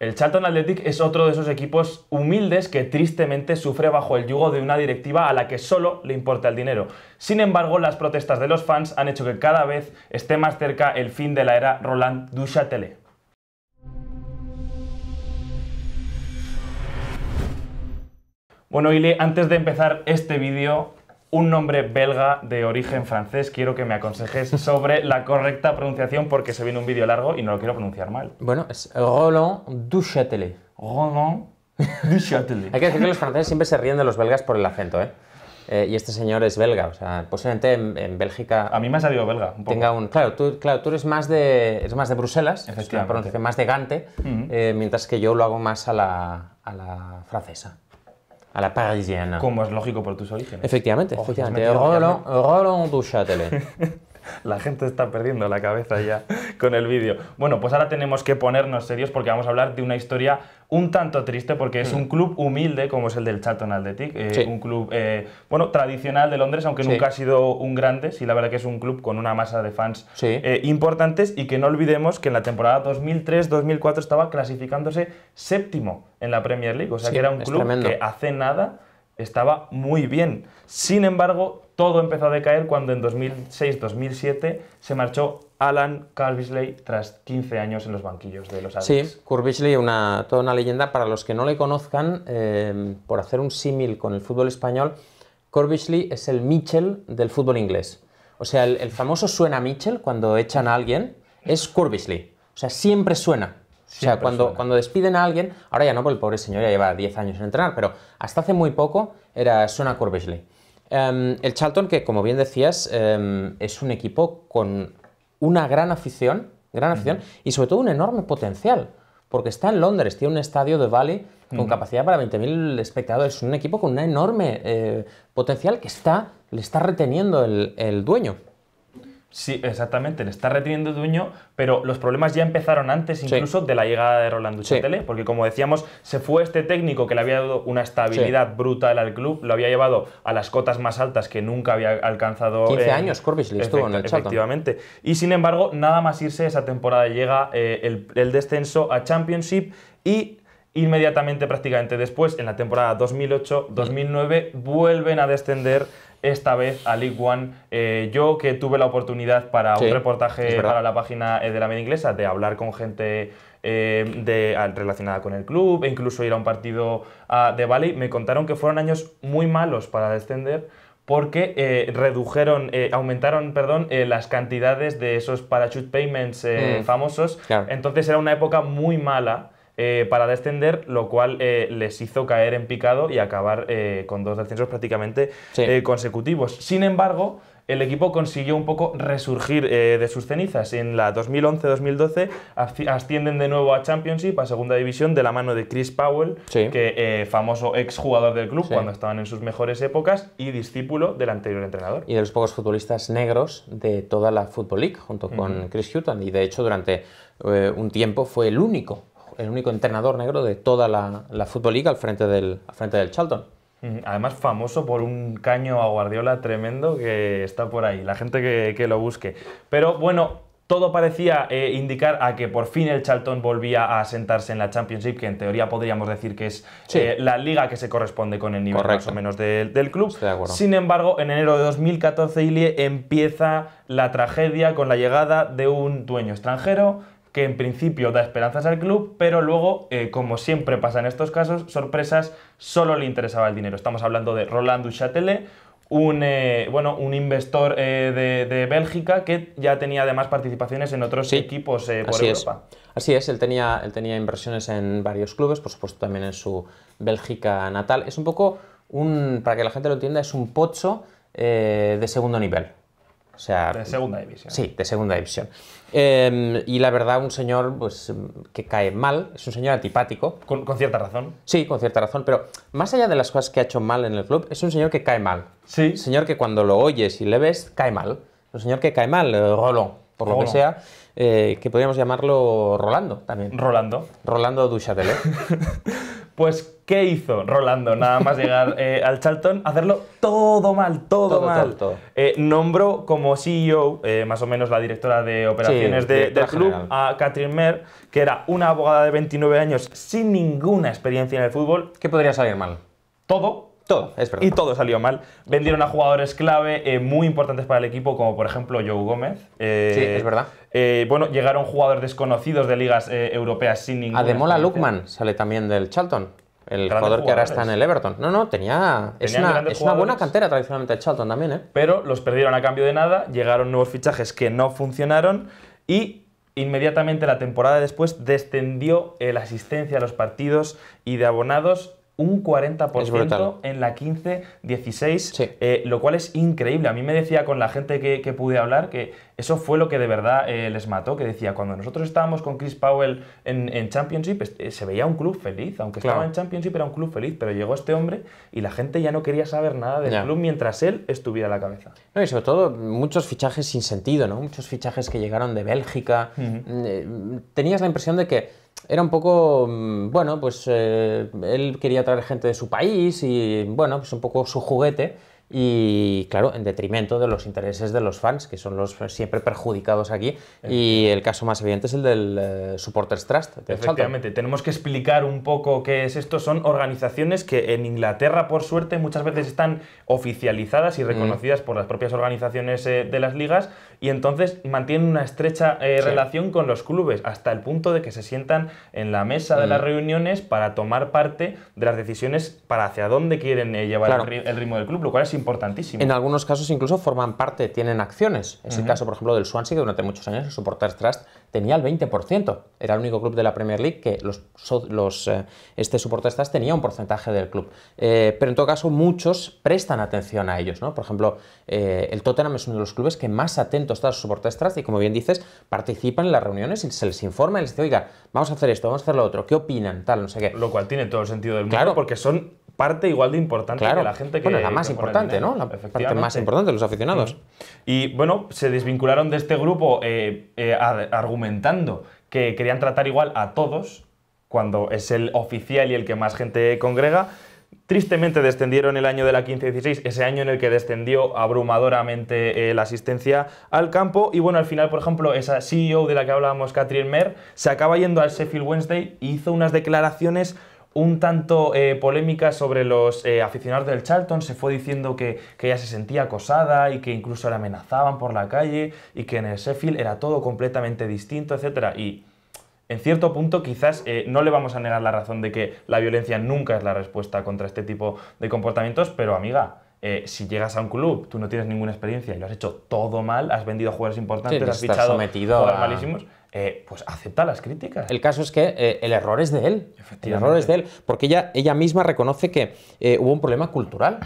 El Charlton Athletic es otro de esos equipos humildes que tristemente sufre bajo el yugo de una directiva a la que solo le importa el dinero. Sin embargo, las protestas de los fans han hecho que cada vez esté más cerca el fin de la era Roland Duchatelet. Bueno, Ile, antes de empezar este vídeo, un nombre belga de origen francés. Quiero que me aconsejes sobre la correcta pronunciación porque se viene un vídeo largo y no lo quiero pronunciar mal. Bueno, es Roland Duchatelet. Roland Duchatelet. Hay que decir que los franceses siempre se ríen de los belgas por el acento, ¿eh? eh y este señor es belga, o sea, posiblemente en, Bélgica. A mí me ha salido belga. Un poco. Tenga un, claro, tú, claro, tú eres más de, eres más de Bruselas, más de Gante, eh, mientras que yo lo hago más a la, a la francesa a la parisiana. Como es lógico por tus orígenes. Efectivamente, efectivamente. Roland, Roland La gente está perdiendo la cabeza ya con el vídeo. Bueno, pues ahora tenemos que ponernos serios porque vamos a hablar de una historia un tanto triste porque es hmm. un club humilde como es el del Charlton Athletic, eh, un club eh, bueno tradicional de Londres, aunque nunca ha sido un grande, sí la verdad que es un club con una masa de fans eh, importantes y que no olvidemos que en la temporada 2003-2004 estaba clasificándose séptimo en la Premier League, o sea que era un club que hace nada estaba muy bien. Sin embargo, todo empezó a decaer cuando en 2006-2007 se marchó Alan Curvisley, tras 15 años en los banquillos de los Aztecs. Sí, Curvisley, una, toda una leyenda. Para los que no le conozcan, eh, por hacer un símil con el fútbol español, Curvisley es el Mitchell del fútbol inglés. O sea, el, famoso suena Mitchell cuando echan a alguien es Curvisley. O sea, siempre suena. o sea, cuando, cuando despiden a alguien, ahora ya no, porque el pobre señor ya lleva 10 años en entrenar, pero hasta hace muy poco era suena Curvisley. Em, el Charlton, que como bien decías, em, es un equipo con una gran afición, gran afición, y sobre todo un enorme potencial, porque está en Londres, tiene un estadio de Valley con capacidad para 20.000 espectadores, un equipo con un enorme eh, potencial que está, le está reteniendo el, el dueño. Sí, exactamente, le está reteniendo dueño, pero los problemas ya empezaron antes incluso de la llegada de Rolando Duchatelet, porque como decíamos, se fue este técnico que le había dado una estabilidad brutal al club, lo había llevado a las cotas más altas que nunca había alcanzado. 15 eh, años, le estuvo en el Efectivamente. Y sin embargo, nada más irse esa temporada llega eh, el descenso a Championship y inmediatamente, prácticamente después, en la temporada 2008-2009, vuelven a descender esta vez a League One. Eh, yo que tuve la oportunidad para un reportaje para la página eh, de la media inglesa de hablar con gente eh, de, ah, relacionada con el club e incluso ir a un partido ah, de Bali, me contaron que fueron años muy malos para descender porque redujeron, aumentaron, perdón, las cantidades de esos parachute payments mm. famosos. Entonces era una época muy mala eh, para descender, lo cual eh, les hizo caer en picado y acabar eh, con dos descensos prácticamente consecutivos. Sin embargo, el equipo consiguió un poco resurgir de sus cenizas. En la 2011-2012 ascienden de nuevo a Championship, a Segunda División, de la mano de Chris Powell, que que famoso exjugador del club cuando estaban en sus mejores épocas y discípulo del anterior entrenador. Y de los pocos futbolistas negros de toda la Football League, junto con Chris Hutton. Y de hecho, durante un tiempo fue el único el único entrenador negro de toda la, la Football League al frente del, al frente del Charlton. Mm, además, famoso por un caño a Guardiola tremendo que está por ahí, la gente que, lo busque. Pero bueno, todo parecía eh, indicar a que por fin el Charlton volvía a sentarse en la Championship, que en teoría podríamos decir que es eh, la liga que se corresponde con el nivel más o menos del club. Sin embargo, en enero de 2014 Ilie empieza la tragedia con la llegada de un dueño extranjero que en principio da esperanzas al club, pero luego, eh, como siempre pasa en estos casos, sorpresas, solo le interesaba el dinero. Estamos hablando de Roland Duchatelet, un, eh, bueno, un investor eh, de, Bélgica que ya tenía además participaciones en otros equipos por Europa. Así es, él tenía, él tenía inversiones en varios clubes, por supuesto también en su Bélgica natal. Es un poco, un, para que la gente lo entienda, es un pocho de segundo nivel de segunda división. Sí, de segunda división. Em, y la verdad, un señor pues, que cae mal, es un señor antipático. Con, cierta razón. Sí, con cierta razón, pero más allá de las cosas que ha hecho mal en el club, es un señor que cae mal. Sí. señor que cuando lo oyes y le ves, cae mal. Un señor que cae mal, eh, Rolón, por lo que sea, eh, que podríamos llamarlo Rolando también. Rolando. Rolando Duchatelet. pues ¿Qué hizo Rolando nada más llegar eh, al Charlton? Hacerlo todo mal, todo, mal. Eh, nombró como CEO, eh, más o menos la directora de operaciones del club, a Catherine Mer, que era una abogada de 29 años sin ninguna experiencia en el fútbol. ¿Qué podría salir mal? Todo, todo, es verdad. Y todo salió mal. Vendieron a jugadores clave muy importantes para el equipo, como por ejemplo Joe Gómez. sí, es verdad. bueno, llegaron jugadores desconocidos de ligas europeas sin ningún. Ademola Luckman sale también del Charlton. El jugador que ahora está en el Everton. No, no, tenía. Es una, buena cantera tradicionalmente el Charlton también, ¿eh? Pero los perdieron a cambio de nada, llegaron nuevos fichajes que no funcionaron y inmediatamente la temporada después descendió la asistencia a los partidos y de abonados un 40% en la 15-16, eh, lo cual es increíble. A mí me decía con la gente que, pude hablar que eso fue lo que de verdad eh, les mató, que decía, cuando nosotros estábamos con Chris Powell en, Championship, eh, se veía un club feliz, aunque estaba en Championship era un club feliz, pero llegó este hombre y la gente ya no quería saber nada del club mientras él estuviera a la cabeza. y sobre todo muchos fichajes sin sentido, ¿no? Muchos fichajes que llegaron de Bélgica. Mm, tenías la impresión de que era un poco, mm, bueno, pues eh, él quería traer gente de su país y, bueno, pues un poco su juguete y, claro, en detrimento de los intereses de los fans, que son los siempre perjudicados aquí. Y el caso más evidente es el del eh, Supporters Trust. Efectivamente, tenemos que explicar un poco qué es esto. Son organizaciones que en Inglaterra, por suerte, muchas veces están oficializadas y reconocidas mm. por las propias organizaciones eh, de las ligas y entonces mantienen una estrecha eh, relación con los clubes hasta el punto de que se sientan en la mesa de las mm. reuniones para tomar parte de las decisiones para hacia dónde quieren eh, llevar el, ritmo del club, lo cual es importantísimo. En algunos casos incluso forman parte, tienen acciones. Es el caso, por ejemplo, del Swansea, que durante muchos años el Supporters Trust tenía el 20%. Era el único club de la Premier League que los, los eh, este tenía un porcentaje del club. Eh, pero en todo caso, muchos prestan atención a ellos. ¿no? Por ejemplo, eh, el Tottenham es uno de los clubes que más atento está a sus extras y, como bien dices, participan en las reuniones y se les informa y les dice, oiga, vamos a hacer esto, vamos a hacer lo otro, ¿qué opinan? Tal, no sé qué. Lo cual tiene todo el sentido del mundo claro. porque son parte igual de importante claro. que la gente que... Bueno, la más importante, ¿no? La parte más importante, los aficionados. Y bueno, se desvincularon de este grupo eh, eh, argumentando que querían tratar igual a todos, cuando es el oficial y el que más gente congrega. Tristemente descendieron el año de la 15-16, ese año en el que descendió abrumadoramente eh, la asistencia al campo. Y bueno, al final, por ejemplo, esa CEO de la que hablábamos, Catherine Mer, se acaba yendo al Sheffield Wednesday y hizo unas declaraciones un tanto eh, polémica sobre los eh, aficionados del Charlton. Se fue diciendo que, ella se sentía acosada y que incluso la amenazaban por la calle y que en el Sheffield era todo completamente distinto, etc. Y en cierto punto quizás eh, no le vamos a negar la razón de que la violencia nunca es la respuesta contra este tipo de comportamientos, pero amiga, eh, si llegas a un club, tú no tienes ninguna experiencia y lo has hecho todo mal, has vendido jugadores importantes, has fichado jugadores malísimos, eh, pues acepta las críticas. El caso es que eh, el error es de él. El error es de él, porque ella, ella misma reconoce que hubo un problema cultural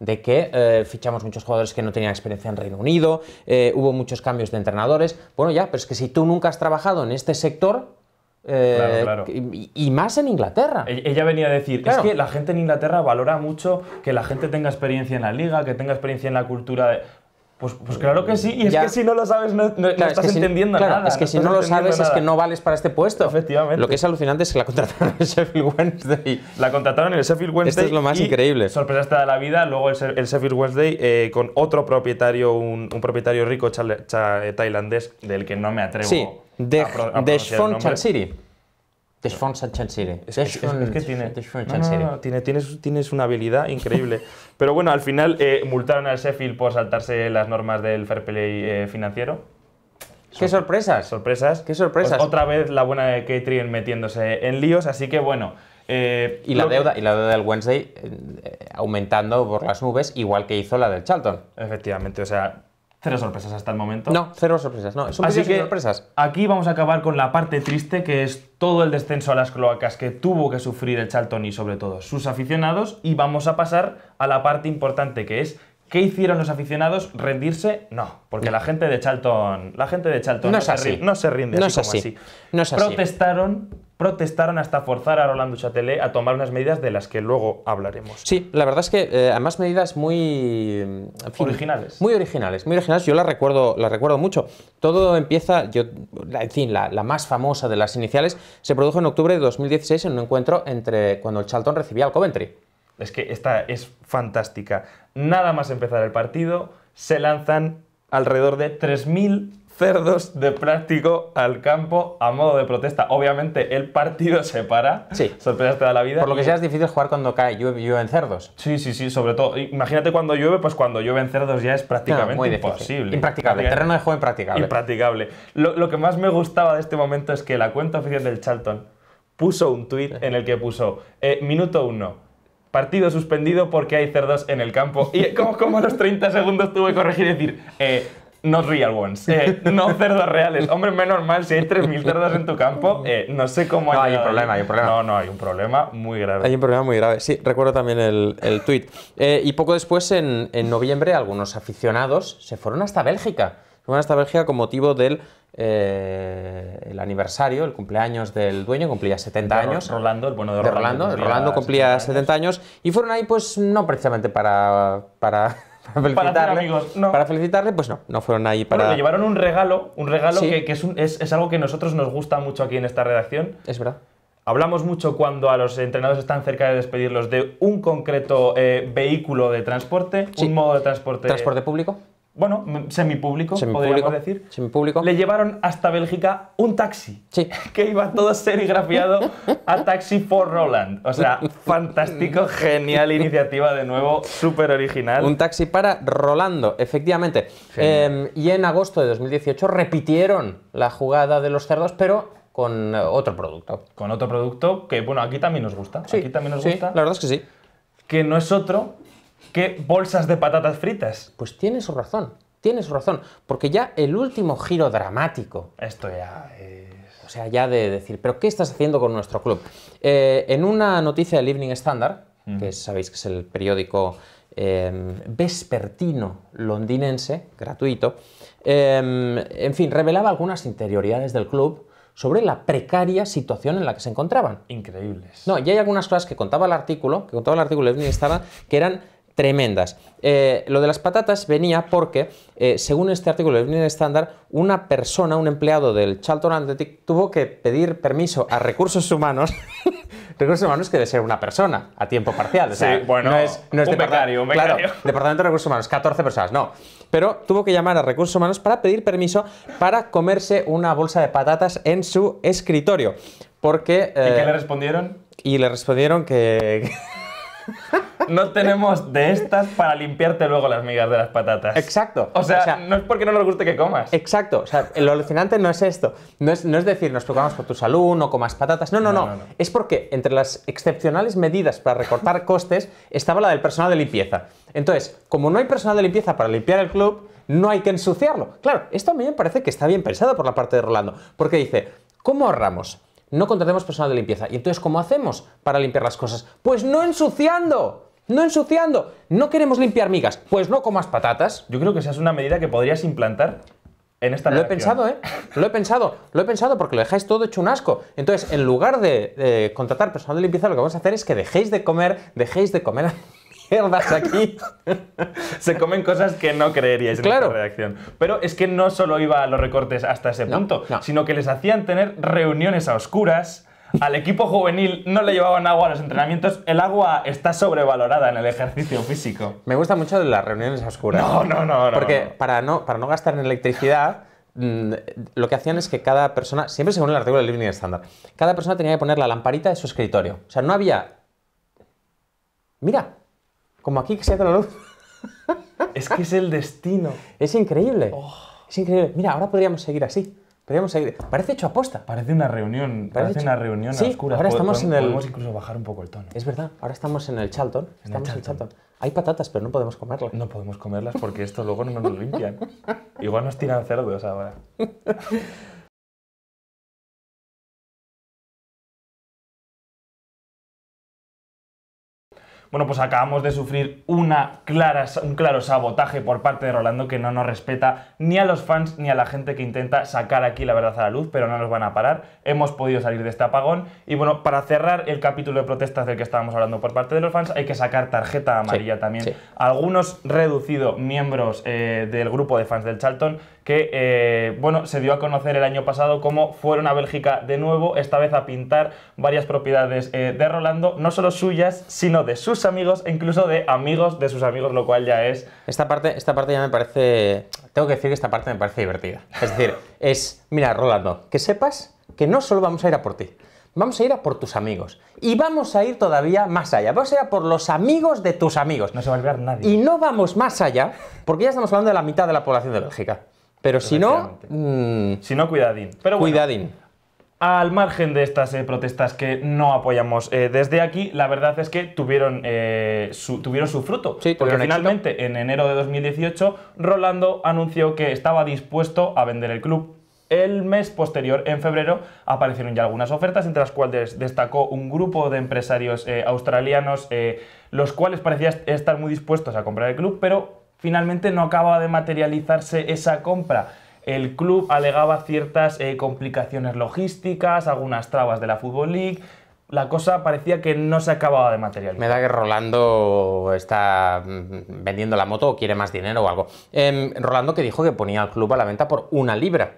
de que fichamos muchos jugadores que no tenían experiencia en Reino Unido, hubo muchos cambios de entrenadores. Bueno, ya, pero es que si tú nunca has trabajado en este sector, eh, y, más en Inglaterra. E-, ella venía a decir, es que la gente en Inglaterra valora mucho que la gente tenga experiencia en la liga, que tenga experiencia en la cultura. Pues, pues, mm, claro que sí, y es que si no lo sabes no, estás entendiendo nada. Es que si no lo sabes es que no vales para este puesto. Efectivamente. Lo que es alucinante es que la contrataron en el Sheffield Wednesday. La contrataron en el Sheffield Wednesday. Esto es lo más y, increíble. Sorpresa esta de la vida, luego el, Sheffield Wednesday eh, con otro propietario, un, propietario rico tailandés del que no me atrevo. Sí de, ah, ah, Desfont Chansiri. Desfont Es, que, tiene, tienes, una habilidad increíble. Pero bueno, al final eh, multaron al Sheffield por saltarse las normas del fair play eh, financiero. ¡Qué sorpresas! Sorpresas. ¡Qué sorpresas! Pues otra vez la buena de Catherine metiéndose en líos, así que bueno. Eh, y, la deuda, y la deuda del Wednesday eh, aumentando por las nubes, igual que hizo la del Charlton. Efectivamente, o sea, Cero sorpresas hasta el momento. No, cero sorpresas, no. Así que Aquí vamos a acabar con la parte triste, que es todo el descenso a las cloacas que tuvo que sufrir el Charlton y sobre todo sus aficionados. Y vamos a pasar a la parte importante, que es ¿Qué hicieron los aficionados? ¿Rendirse? No, porque la gente de Charlton, la gente de Charlton no, se, rinde, no se, rinde, no es así. Protestaron protestaron hasta forzar a Rolando Chatelet a tomar unas medidas de las que luego hablaremos. Sí, la verdad es que eh, además medidas muy... Mm, originales. Muy originales, muy originales. Yo las recuerdo, recuerdo mucho. Todo empieza, yo, en fin, la, más famosa de las iniciales se produjo en octubre de 2016 en un encuentro entre cuando el Charlton recibía al Coventry. Es que esta es fantástica. Nada más empezar el partido, se lanzan alrededor de 3.000 cerdos de práctico al campo a modo de protesta. Obviamente el partido se para. Sí. Sorpresa te da la vida. Por lo que sea es difícil jugar cuando cae, llueve, en cerdos. Sí, sí, sí, sobre todo. Imagínate cuando llueve, pues cuando llueve en cerdos ya es prácticamente imposible. Impracticable. El terreno de juego impracticable. Impracticable. Lo, que más me gustaba de este momento es que la cuenta oficial del Charlton puso un tweet en el que puso eh, minuto uno, Partido suspendido porque hay cerdos en el campo. Y como, como a los 30 segundos tuve que corregir y decir, eh, not real ones, eh, no cerdos reales. Hombre, menos mal, si hay 3.000 cerdos en tu campo, eh, no sé cómo... No, hay un problema, hay un problema. No, no, hay un problema muy grave. Hay un problema muy grave, sí, recuerdo también el, el tuit. Eh, y poco después, en, noviembre, algunos aficionados se fueron hasta Bélgica. Se fueron hasta Bélgica con motivo del el aniversario, el cumpleaños del dueño, cumplía 70 años. Rolando, el bueno de Rolando. Rolando, cumplía 70 años. años y fueron ahí pues no precisamente para... para para felicitarle. felicitarle, pues no, no fueron ahí para. Bueno, le llevaron un regalo, un regalo que, es, es, algo que a nosotros nos gusta mucho aquí en esta redacción. Es verdad. Hablamos mucho cuando a los entrenadores están cerca de despedirlos de un concreto eh, vehículo de transporte, un modo de transporte. Transporte público bueno, mm, semipúblico, semipúblico podríamos decir. Le llevaron hasta Bélgica un taxi. Que iba todo serigrafiado a Taxi for Roland. O sea, fantástico, genial iniciativa de nuevo, súper original. Un taxi para Rolando, efectivamente. Em, y en agosto de 2018 repitieron la jugada de los cerdos, pero con eh, otro producto. Con otro producto que, bueno, aquí también nos gusta. Sí, aquí también nos gusta. La verdad es que sí. Que no es otro ¿Qué bolsas de patatas fritas. Pues tiene su razón, tiene su razón, porque ya el último giro dramático. Esto ya es... O sea, ya de decir, pero ¿qué estás haciendo con nuestro club? Eh, en una noticia del Evening Standard, que sabéis que es el periódico em, vespertino londinense, gratuito, em, en fin, revelaba algunas interioridades del club sobre la precaria situación en la que se encontraban. Increíbles. No, y hay algunas cosas que contaba el artículo, que contaba el artículo de Evening Standard, que eran tremendas. Eh, lo de las patatas venía porque, eh, según este artículo de Union Standard, una persona, un empleado del Charlton Athletic, tuvo que pedir permiso a recursos humanos. recursos humanos que debe ser una persona a tiempo parcial. sí, bueno, no es, no Claro, Departamento de Recursos Humanos, 14 personas, no. Pero tuvo que llamar a recursos humanos para pedir permiso para comerse una bolsa de patatas en su escritorio. Porque, ¿Y qué eh, le respondieron? Y le respondieron que no tenemos de estas para limpiarte luego las migas de las patatas. Exacto. O sea, no es porque no nos guste que comas. Exacto. O sea, lo alucinante no es esto. No es, decir, nos preocupamos por tu salud, no comas patatas. no, no, no. Es porque entre las excepcionales medidas para recortar costes estaba la del personal de limpieza. Entonces, como no hay personal de limpieza para limpiar el club, no hay que ensuciarlo. Claro, esto a mí me parece que está bien pensado por la parte de Rolando, porque dice, ¿cómo ahorramos? no contratemos personal de limpieza. ¿Y entonces cómo hacemos para limpiar las cosas? Pues no ensuciando. No ensuciando. No queremos limpiar migas. Pues no comas patatas. Yo creo que esa es una medida que podrías implantar en esta Lo he pensado, ¿eh? Lo he pensado. Lo he pensado porque lo dejáis todo hecho un asco. Entonces, en lugar de contratar personal de limpieza, lo que vamos a hacer es que dejéis de comer, dejéis de comer aquí se comen cosas que no creeríais claro. redacción. Pero es que no solo iba a los recortes hasta ese punto, sino que les hacían tener reuniones a oscuras. Al equipo juvenil no le llevaban agua a los entrenamientos. El agua está sobrevalorada en el ejercicio físico. Me gusta mucho las reuniones a oscuras. No, no, no. porque Para, no, para no gastar en electricidad, mm, lo que hacían es que cada persona, siempre según el artículo del Living Standard, cada persona tenía que poner la lamparita de su escritorio. O sea, no había... Mira, como aquí que se hace la luz. es que es el destino. Es increíble. Oh. Es increíble. Mira, ahora podríamos seguir así. Podríamos seguir. Parece hecho aposta. Parece una reunión. Parece, una reunión oscura, Ahora estamos en el. Podemos incluso bajar un poco el tono. Es verdad. Ahora estamos en el Charlton. en el Hay patatas, pero no podemos comerlas. No podemos comerlas porque esto luego no nos limpian. Igual nos tiran cerdos ahora. Bueno, pues acabamos de sufrir una un claro sabotaje por parte de Rolando que no nos respeta ni a los fans ni a la gente que intenta sacar aquí la verdad a la luz, pero no nos van a parar. Hemos podido salir de este apagón. Y bueno, para cerrar el capítulo de protestas del que estábamos hablando por parte de los fans, hay que sacar tarjeta amarilla también. Algunos reducidos miembros eh, del grupo de fans del Charlton que eh, bueno, se dio a conocer el año pasado como fueron a Bélgica de nuevo, esta vez a pintar varias propiedades eh, de Rolando, no solo suyas, sino de sus amigos e incluso de amigos de sus amigos, lo cual ya es... Esta parte, esta parte ya me parece... Tengo que decir que esta parte me parece divertida. Es decir, es, mira, Rolando, que sepas que no solo vamos a ir a por ti, vamos a ir a por tus amigos. Y vamos a ir todavía más allá. Vamos a ir a por los amigos de tus amigos. No se va a olvidar nadie. Y no vamos más allá, porque ya estamos hablando de la mitad de la población de Bélgica. Pero si no... Mm, si no, cuidadín. Pero cuidadín. Al margen de estas eh, protestas que no apoyamos eh, desde aquí, la verdad es que tuvieron, eh, su, tuvieron su fruto. porque finalmente, en enero de 2018, Rolando anunció que estaba dispuesto a vender el club. El mes posterior, en febrero, aparecieron ya algunas ofertas, entre las cuales destacó un grupo de empresarios australianos, los cuales parecían estar muy dispuestos a comprar el club, pero finalmente no acaba de materializarse esa compra el club alegaba ciertas eh, complicaciones logísticas, algunas trabas de la Football League. La cosa parecía que no se acababa de material. Me da que Rolando está mm, vendiendo la moto o quiere más dinero o algo. Em, Rolando que dijo que ponía al club a la venta por una libra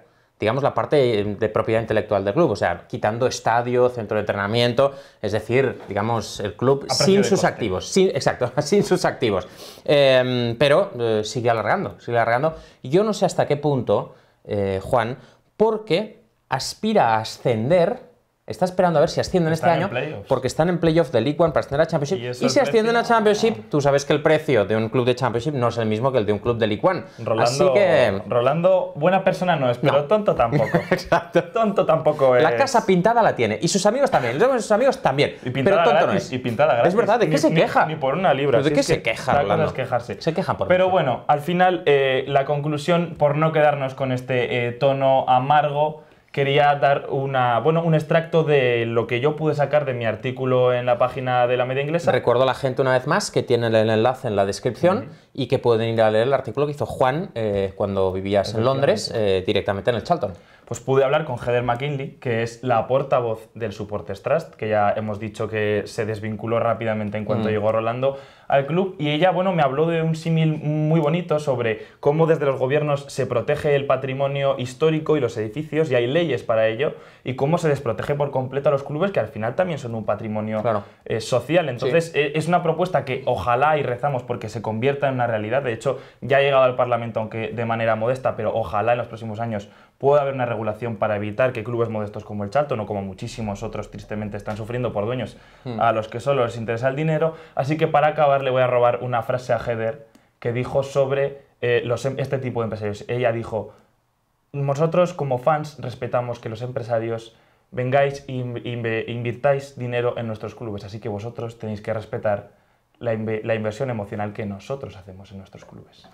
digamos, la parte de propiedad intelectual del club, o sea, quitando estadio, centro de entrenamiento, es decir, digamos, el club sin sus activos, sin, exacto, sin sus activos. pero eh, sigue alargando, sigue alargando. Yo no sé hasta qué punto, eh, Juan, porque aspira a ascender Está esperando a ver si ascienden este año porque están en playoff de League One para ascender a Championship. Y, si ascienden a a Championship, tú sabes que el precio de un club de Championship no es el mismo que el de un club de League Rolando, Así que... Rolando buena persona no es, pero tonto tampoco. Exacto. Tonto tampoco es. La casa pintada la tiene. Y sus amigos también. Los amigos también. Y pintada pero tonto no es. Y pintada Es verdad, ¿de qué se queja? Ni, por una libra. ¿De qué se queja, Rolando? Es quejarse. Se queja por Pero bueno, al final, eh, la conclusión, por no quedarnos con este eh, tono amargo, quería dar una, bueno, un extracto de lo que yo pude sacar de mi artículo en la página de la media inglesa. Recuerdo a la gente una vez más que tienen el enlace en la descripción y que pueden ir a leer el artículo que hizo Juan eh, cuando vivías en Londres eh, directamente en el Charlton pues pude hablar con Heather McKinley, que es la portavoz del Supporters Trust, que ya hemos dicho que se desvinculó rápidamente en cuanto mm. llegó Rolando al club, y ella, bueno, me habló de un símil muy bonito sobre cómo desde los gobiernos se protege el patrimonio histórico y los edificios, y hay leyes para ello, y cómo se desprotege por completo a los clubes, que al final también son un patrimonio eh, social. Entonces, eh, es una propuesta que ojalá y rezamos porque se convierta en una realidad. De hecho, ya ha llegado al Parlamento, aunque de manera modesta, pero ojalá en los próximos años ¿Puede haber una regulación para evitar que clubes modestos como el Charlton o como muchísimos otros tristemente están sufriendo por dueños hmm. a los que solo les interesa el dinero? Así que para acabar le voy a robar una frase a Heather que dijo sobre eh, em-, este tipo de empresarios. Ella dijo, nosotros como fans respetamos que los empresarios vengáis e invirtáis dinero en nuestros clubes, así que vosotros tenéis que respetar la inversión emocional que nosotros hacemos en nuestros clubes.